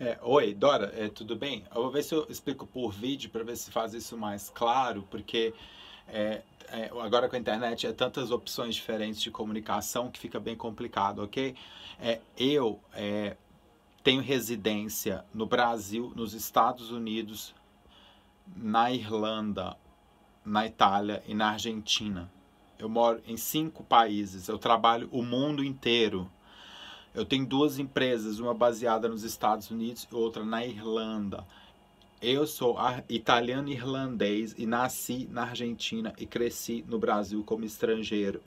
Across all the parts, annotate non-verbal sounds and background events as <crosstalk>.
É, oi, Dora, é, tudo bem? Eu vou ver se eu explico por vídeo para ver se faz isso mais claro, porque é, é, agora com a internet é tantas opções diferentes de comunicação que fica bem complicado, ok? É, eu é, tenho residência no Brasil, nos Estados Unidos, na Irlanda, na Itália e na Argentina. Eu moro em cinco países, eu trabalho o mundo inteiro eu tenho duas empresas, uma baseada nos Estados Unidos e outra na Irlanda. Eu sou italiano-irlandês e nasci na Argentina e cresci no Brasil como estrangeiro.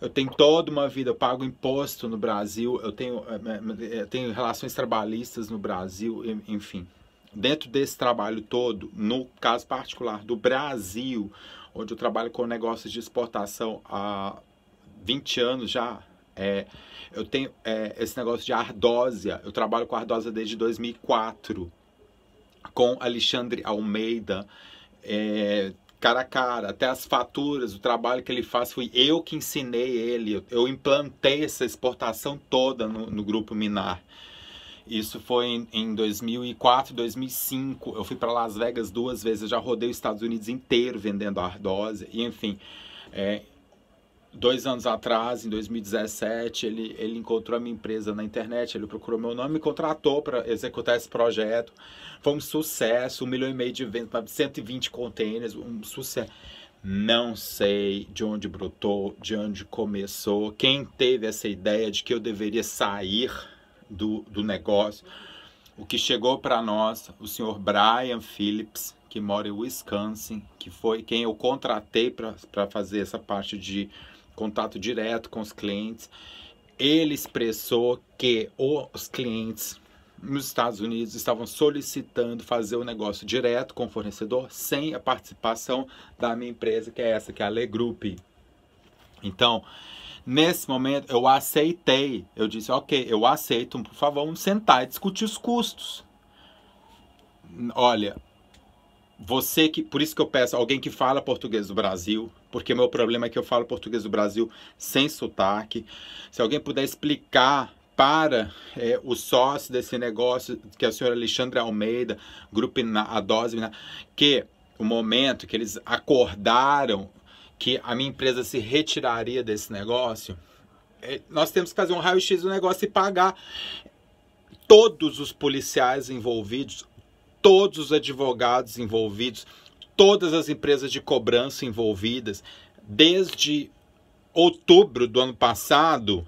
Eu tenho toda uma vida, eu pago imposto no Brasil, eu tenho, eu eh, eh, tenho relações trabalhistas no Brasil, enfim. Dentro desse trabalho todo, no caso particular do Brasil, onde eu trabalho com negócios de exportação há 20 anos já, é, eu tenho é, esse negócio de ardósia. Eu trabalho com ardósia desde 2004, com Alexandre Almeida, é, cara a cara. Até as faturas, o trabalho que ele faz, fui eu que ensinei ele. Eu implantei essa exportação toda no, no grupo Minar. Isso foi em, em 2004, 2005. Eu fui para Las Vegas duas vezes. Eu já rodei os Estados Unidos inteiro vendendo ardósia. E enfim, é, dois anos atrás, em 2017, ele, ele encontrou a minha empresa na internet, ele procurou meu nome e me contratou para executar esse projeto. Foi um sucesso, um milhão e meio de vendas, 120 containers, um sucesso. Não sei de onde brotou, de onde começou, quem teve essa ideia de que eu deveria sair do, do negócio. O que chegou para nós, o senhor Brian Phillips, que mora em Wisconsin, que foi quem eu contratei para fazer essa parte de contato direto com os clientes. Ele expressou que os clientes nos Estados Unidos estavam solicitando fazer o um negócio direto com o fornecedor sem a participação da minha empresa, que é essa, que é a Le Group. Então, nesse momento eu aceitei, eu disse, ok, eu aceito, por favor, vamos sentar e discutir os custos. Olha, você que, por isso que eu peço alguém que fala português do Brasil, porque meu problema é que eu falo português do Brasil sem sotaque. Se alguém puder explicar para é, o sócio desse negócio, que é o senhor Alexandre Almeida, Grupo dose que o momento que eles acordaram que a minha empresa se retiraria desse negócio, é, nós temos que fazer um raio-x do negócio e pagar todos os policiais envolvidos, todos os advogados envolvidos, todas as empresas de cobrança envolvidas, desde outubro do ano passado,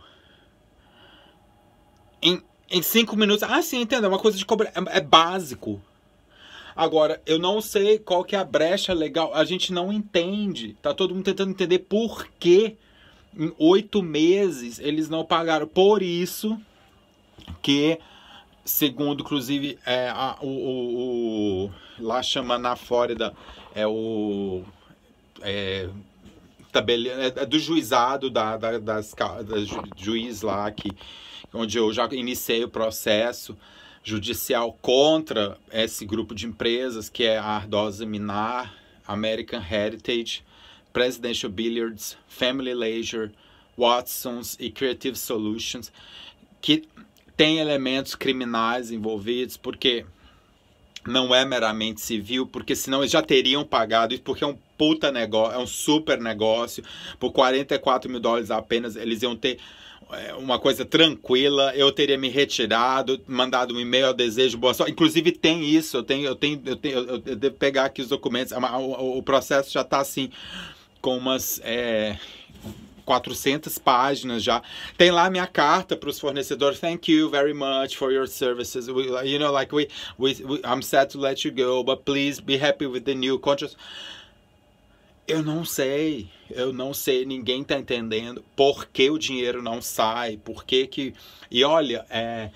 em, em cinco minutos. Ah, sim, entendo, é uma coisa de cobrança, é, é básico. Agora, eu não sei qual que é a brecha legal, a gente não entende, tá todo mundo tentando entender por que em oito meses eles não pagaram. Por isso que segundo, inclusive, é, a, o, o, o, lá chama na Flórida, é o... É, é, é do juizado da, da, das, da juiz lá, que, onde eu já iniciei o processo judicial contra esse grupo de empresas, que é a Ardosa Minar, American Heritage, Presidential Billiards, Family Leisure, Watsons e Creative Solutions, que tem elementos criminais envolvidos, porque não é meramente civil, porque senão eles já teriam pagado isso, porque é um puta negócio, é um super negócio, por 44 mil dólares apenas, eles iam ter é, uma coisa tranquila, eu teria me retirado, mandado um e-mail ao desejo boa sorte. Inclusive tem isso, eu tenho, eu tenho, eu tenho, eu devo pegar aqui os documentos. É o, processo já está assim com umas é, 400 páginas já. Tem lá minha carta para os fornecedores. Thank you very much for your services. We, you know, like we, we, we, I'm sad to let you go, but please be happy with the new contract. Eu não sei, eu não sei, ninguém tá entendendo por que o dinheiro não sai, por que que... E olha, é...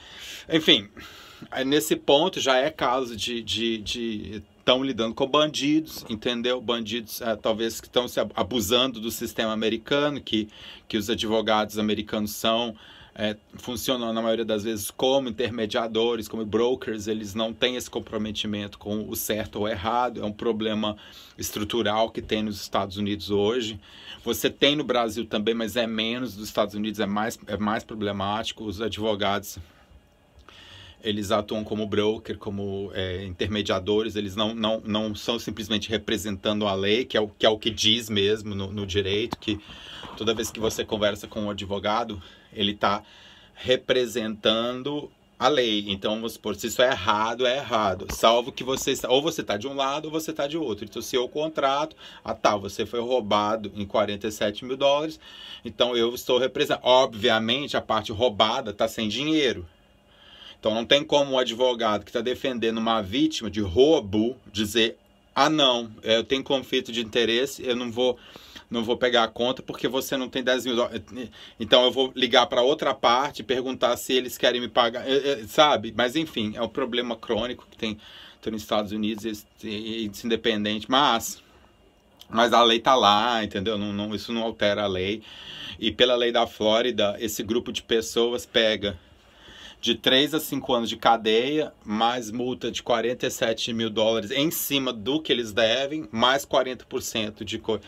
enfim, é, nesse ponto já é caso de, de, de estão lidando com bandidos, entendeu? Bandidos é, talvez que estão se abusando do sistema americano, que, que os advogados americanos são, é, funcionam na maioria das vezes como intermediadores, como brokers, eles não têm esse comprometimento com o certo ou errado, é um problema estrutural que tem nos Estados Unidos hoje. Você tem no Brasil também, mas é menos, dos Estados Unidos é mais, é mais problemático, os advogados eles atuam como broker, como é, intermediadores, eles não, não, não são simplesmente representando a lei, que é o que, é o que diz mesmo no, no direito, que toda vez que você conversa com um advogado, ele está representando a lei. Então, vamos supor, se isso é errado, é errado. Salvo que você, ou você está de um lado ou você está de outro. Então, se eu contrato, ah tá, você foi roubado em 47 mil dólares, então eu estou representando. Obviamente, a parte roubada está sem dinheiro. Então não tem como um advogado que está defendendo uma vítima de roubo dizer: ah, não, eh, eu tenho conflito de interesse, eu não vou. Não vou pegar a conta porque você não tem 10 mil dólares. Eh, então eu vou ligar para outra parte perguntar se eles querem me pagar. Eh, sabe? Mas enfim, é um problema crônico que tem, tem nos Estados Unidos, isso independente. Mas mas a lei tá lá, entendeu? Não, não, isso não altera a lei. E pela lei da Flórida, esse grupo de pessoas pega de 3 a 5 anos de cadeia, mais multa de 47 mil dólares em cima do que eles devem, mais 40% de coisa.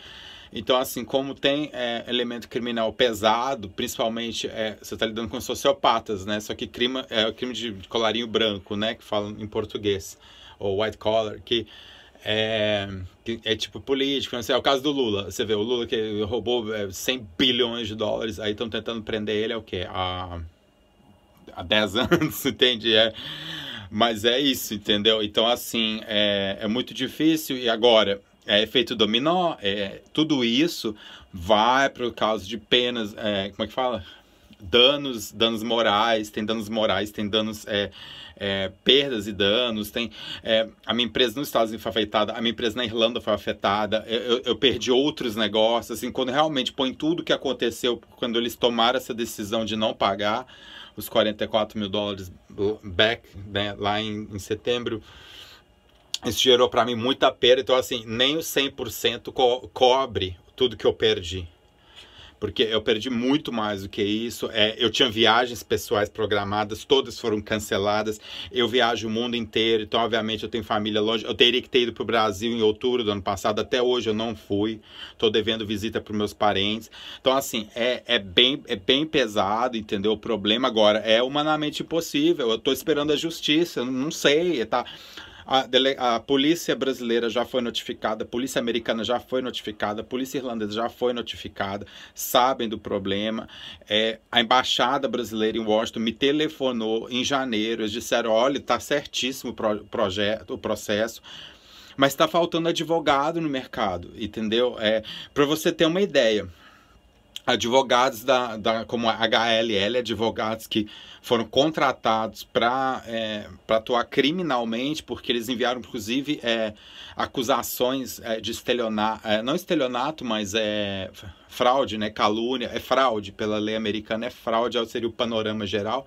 Então, assim, como tem é, elemento criminal pesado, principalmente é, você está lidando com sociopatas, né? Só que crime, é o crime de colarinho branco, né? Que falam em português, ou white collar, que é, que é tipo político. Assim, é o caso do Lula. Você vê, o Lula que roubou 100 é, bilhões de dólares, aí estão tentando prender ele, é o quê? A há 10 <laughs> anos, entende? É, mas é isso, entendeu? Então, assim, é, é muito difícil. E agora, é efeito dominó, é, tudo isso vai para o caso de penas, é, como é que fala? danos, danos morais, tem danos morais, tem danos, é, é, perdas e danos, tem é, a minha empresa nos Estados Unidos foi afetada, a minha empresa na Irlanda foi afetada, eu, eu, perdi outros negócios, assim, quando realmente põe tudo que aconteceu quando eles tomaram essa decisão de não pagar, os 44 mil dólares back né, lá em, em setembro. Isso gerou para mim muita perda, então assim, nem o 100% co cobre tudo que eu perdi porque eu perdi muito mais do que isso. É, eu tinha viagens pessoais programadas, todas foram canceladas. Eu viajo o mundo inteiro, então, obviamente, eu tenho família longe. Eu teria que ter ido para o Brasil em outubro do ano passado, até hoje eu não fui. Estou devendo visita para meus parentes. Então, assim, é, é, bem, é bem pesado, entendeu? O problema agora é humanamente impossível. Eu estou esperando a justiça, eu não sei, tá? A, dele, a polícia brasileira já foi notificada, a polícia americana já foi notificada, a polícia irlandesa já foi notificada, sabem do problema. É, a embaixada brasileira em Washington me telefonou em janeiro, eles disseram: olha, está certíssimo o, pro, projeto, o processo mas está faltando advogado no mercado, entendeu? É, Para você ter uma ideia, advogados da, da como a HLL, advogados que foram contratados para é, atuar criminalmente, porque eles enviaram, inclusive, é, acusações é, de estelionato, é, não estelionato, mas é, fraude, né, calúnia, é fraude, pela lei americana é fraude, seria o panorama geral,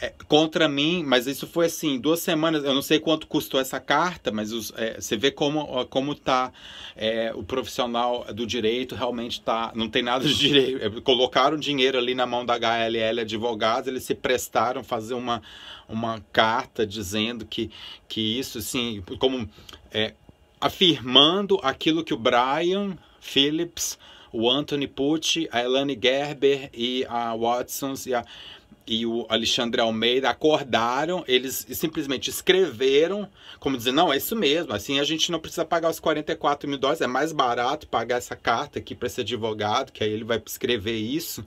é, contra mim, mas isso foi assim, duas semanas, eu não sei quanto custou essa carta, mas os, é, você vê como, como tá é, o profissional do direito realmente tá, não tem nada de direito, é, colocaram dinheiro ali na mão da HLL Advogados, eles se prestaram a fazer uma, uma carta dizendo que, que isso, assim, como é, afirmando aquilo que o Brian Phillips, o Anthony Pucci, a Elane Gerber e a Watson e a e o Alexandre Almeida acordaram, eles simplesmente escreveram, como dizer, não, é isso mesmo, assim a gente não precisa pagar os 44 mil dólares, é mais barato pagar essa carta aqui para esse advogado, que aí ele vai escrever isso.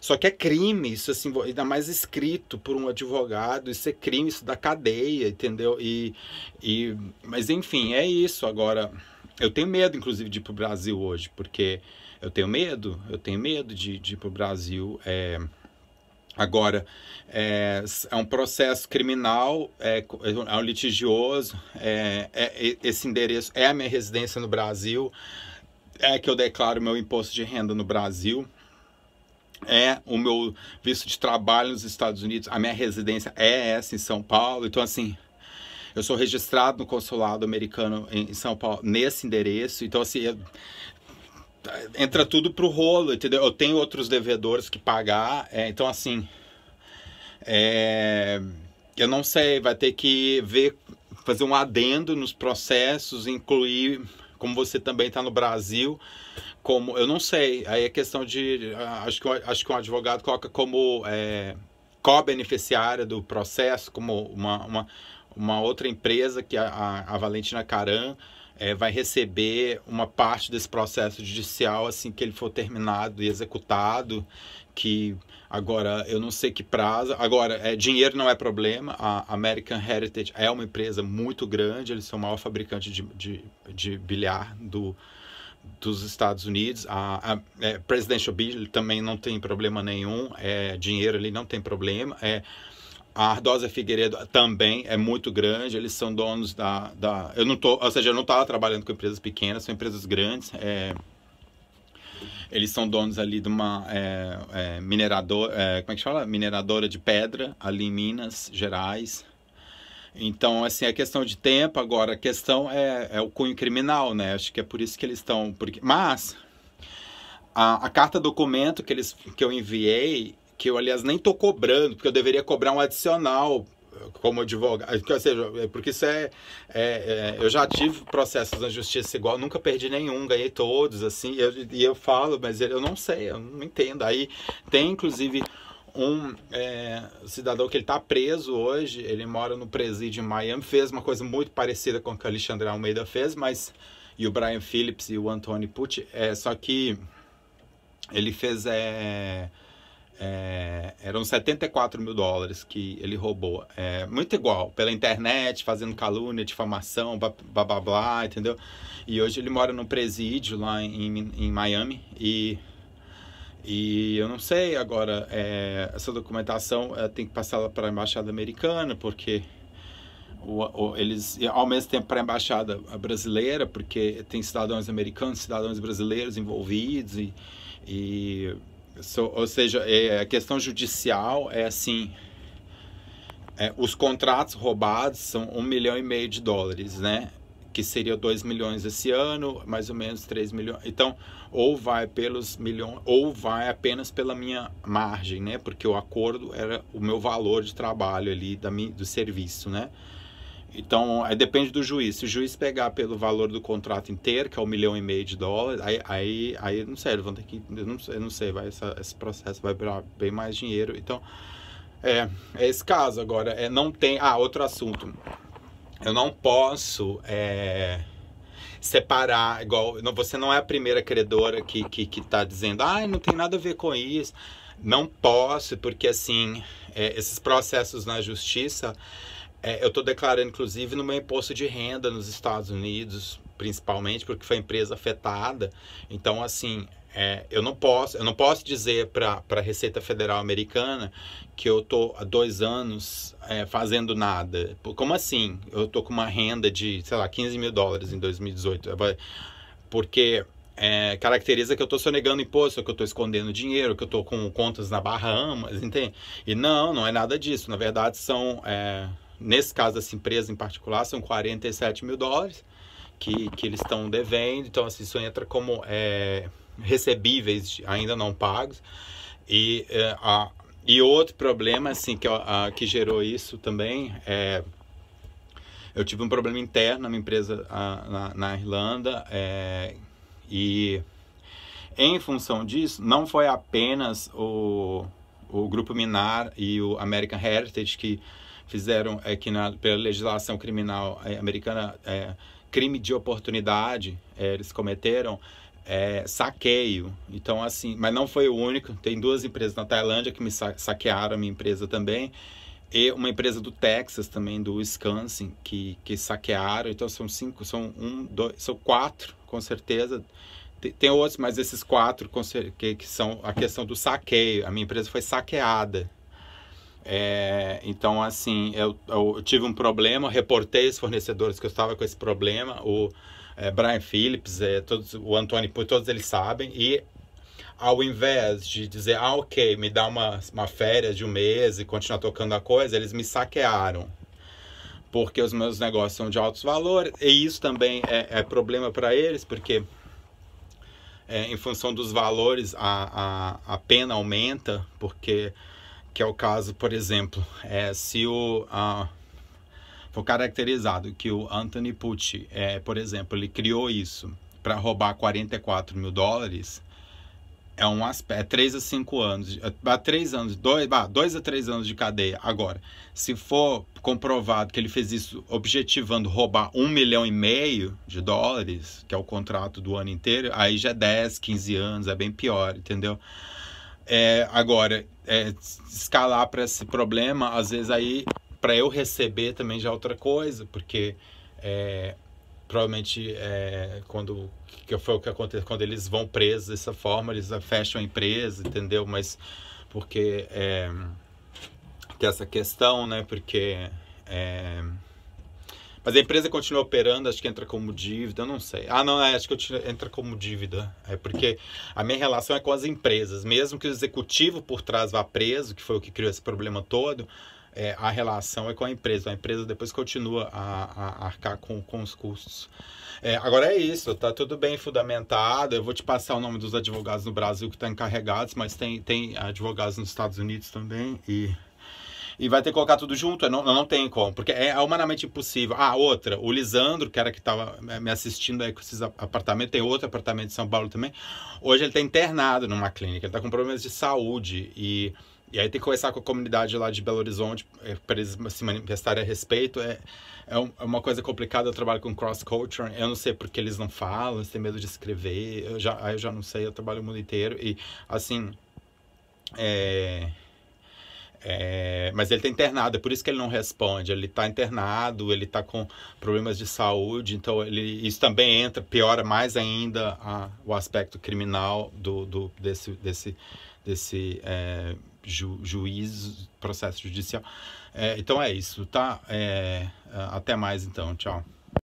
Só que é crime, isso assim, ainda mais escrito por um advogado, isso é crime, isso da cadeia, entendeu? E, e, mas enfim, é isso. Agora, eu tenho medo, inclusive, de ir pro Brasil hoje, porque eu tenho medo, eu tenho medo de, de ir pro Brasil. É... Agora, é, é, um processo criminal, é, é um litigioso, é, é, esse endereço é a minha residência no Brasil, é que eu declaro meu imposto de renda no Brasil, é o meu visto de trabalho nos Estados Unidos, a minha residência é essa em São Paulo, então assim, eu sou registrado no consulado americano em São Paulo nesse endereço, então assim, eu, entra tudo pro rolo, entendeu? Eu tenho outros devedores que pagar, é, então assim, é, eu não sei, vai ter que ver, fazer um adendo nos processos, incluir como você também está no Brasil, como eu não sei, aí é questão de acho que acho que um advogado coloca como é, co-beneficiária do processo, como uma, uma, uma outra empresa que é a, a Valentina Caran é, vai receber uma parte desse processo judicial assim que ele for terminado e executado, que agora eu não sei que prazo. Agora, é, dinheiro não é problema. A American Heritage é uma empresa muito grande, eles são o maior fabricante de, de, de bilhar do, dos Estados Unidos. A, a é, Presidential Bill também não tem problema nenhum. É, dinheiro ali não tem problema. É, a Ardosa Figueiredo também é muito grande, eles são donos da. da eu não tô, ou seja, eu não estava trabalhando com empresas pequenas, são empresas grandes. É, eles são donos ali de uma é, é, mineradora, é, como é que chama? Mineradora de pedra ali em Minas Gerais. Então, assim, a é questão de tempo agora, a questão é, é, o cunho criminal, né? Acho que é por isso que eles estão. Porque, mas a, a carta documento que, eles, que eu enviei que eu, aliás, nem estou cobrando, porque eu deveria cobrar um adicional eh, como advogado, ou seja, é porque isso é, é, é, eu já tive processos na justiça igual, nunca perdi nenhum, ganhei todos, assim, eu, e eu, falo, mas eu não sei, eu não entendo. Aí tem, inclusive, um é, cidadão que ele está preso hoje, ele mora no presídio em Miami, fez uma coisa muito parecida com o que o Alexandre Almeida fez, mas, e o Brian Phillips e o Anthony Pucci, é, só que ele fez, é, é, eram 74 mil dólares que ele roubou. É, muito igual, pela internet, fazendo calúnia, difamação, blá, blá blá entendeu? E hoje ele mora num presídio lá em, em Miami e. E eu não sei agora, é, essa documentação é, tem que passar para a embaixada americana, porque o, o, eles ao mesmo tempo para a embaixada brasileira, porque tem cidadãos americanos, cidadãos brasileiros envolvidos e, e So, ou seja, é, a questão judicial é assim. É, os contratos roubados são um milhão e meio de dólares, né? Que seria dois milhões esse ano, mais ou menos três milhões. Então, ou vai pelos milhões, ou vai apenas pela minha margem, né? Porque o acordo era o meu valor de trabalho ali, da do serviço, né? Então, depende do juiz. Se o juiz pegar pelo valor do contrato inteiro, que é um milhão e meio de dólares, aí, aí, aí não sei, eles vão ter que. Eu não, eu não sei, vai, essa, esse processo vai virar bem mais dinheiro. Então, é, é esse caso. Agora, é, não tem. Ah, outro assunto. Eu não posso. É, separar, igual você não é a primeira credora que, que, que tá dizendo, ai, ah, não tem nada a ver com isso, não posso, porque assim, é, esses processos na justiça, é, eu estou declarando, inclusive, no meu imposto de renda nos Estados Unidos, principalmente porque foi empresa afetada. Então, assim, é, eu não posso, eu não posso dizer para a Receita Federal Americana que eu estou há dois anos é, fazendo nada. Como assim? Eu estou com uma renda de, sei lá, 15 mil dólares em 2018. É, porque é, caracteriza que eu estou sonegando imposto, que eu estou escondendo dinheiro, que eu estou com contas na Bahamas, entende? E não, não é nada disso. Na verdade, são é, nesse caso dessa empresa em particular, são 47 mil dólares que, que eles estão devendo. Então, assim, isso entra como é, recebíveis ainda não pagos. E, é, a, e outro problema, assim, que, a, que gerou isso também é... Eu tive um problema interno na minha empresa a, na, na, Irlanda é, e em função disso, não foi apenas o, o Grupo Minar e o American Heritage que fizeram é que na, pela legislação criminal é, americana é, crime de oportunidade é, eles cometeram é, saqueio. Então, assim, mas não foi o único. Tem duas empresas na Tailândia que me sa saquearam a minha empresa também. E uma empresa do Texas também, do Wisconsin, que, que saquearam. Então, são cinco, são um, dois, são quatro, com certeza. Tem, outros, mas esses quatro que, que são a questão do saqueio. A minha empresa foi saqueada. É, então, assim, eu, eu, tive um problema, reportei os fornecedores que eu estava com esse problema, o é, Brian Phillips, é, todos, o Antônio, todos eles sabem, e ao invés de dizer, ah, ok, me dá uma, uma férias de um mês e continuar tocando a coisa, eles me saquearam, porque os meus negócios são de altos valores, e isso também é, é problema para eles, porque é, em função dos valores a, a, a pena aumenta, porque que é o caso, por exemplo, é, se o, for caracterizado que o Anthony Pucci, é, por exemplo, ele criou isso para roubar 44 mil dólares, é um aspecto, é 3 a 5 anos, é, a 3 anos, 2, 2 a 3 anos de cadeia. Agora, se for comprovado que ele fez isso objetivando roubar 1 milhão e meio de dólares, que é o contrato do ano inteiro, aí já é 10, 15 anos, é bem pior, entendeu? É, agora, é, escalar para esse problema, às vezes aí para eu receber também já é outra coisa, porque é, provavelmente é, quando que foi o que aconteceu quando eles vão presos dessa forma, eles fecham a empresa, entendeu? Mas porque é, tem essa questão, né? Porque é, mas a empresa continua operando, acho que entra como dívida, eu não sei. Ah, não, é, acho que entra como dívida. É porque a minha relação é com as empresas. Mesmo que o executivo por trás vá preso, que foi o que criou esse problema todo, é, a relação é com a empresa. A empresa depois continua a, a arcar com, com os custos. É, agora é isso, tá tudo bem fundamentado. Eu vou te passar o nome dos advogados no Brasil que estão tá encarregados, mas tem, tem advogados nos Estados Unidos também e e vai ter que colocar tudo junto. Não, não tem como, porque é humanamente impossível. Ah, outra, o Lisandro, que era que estava me assistindo aí com esses apartamentos, tem outro apartamento em São Paulo também. Hoje ele está internado numa clínica, ele está com problemas de saúde e. E aí tem que conversar com a comunidade lá de Belo Horizonte é, para eles se manifestarem a respeito. É, é, é, uma coisa complicada, eu trabalho com cross-culture, eu não sei porque eles não falam, eles têm medo de escrever, eu já, eu já não sei, eu trabalho o mundo inteiro. E, assim, é, é, mas ele está internado, é por isso que ele não responde. Ele está internado, ele está com problemas de saúde, então ele, isso também entra, piora mais ainda a, o aspecto criminal do, do desse, desse, desse é, ju, juiz, processo judicial. É, então é isso, tá? É, é, até mais então, tchau.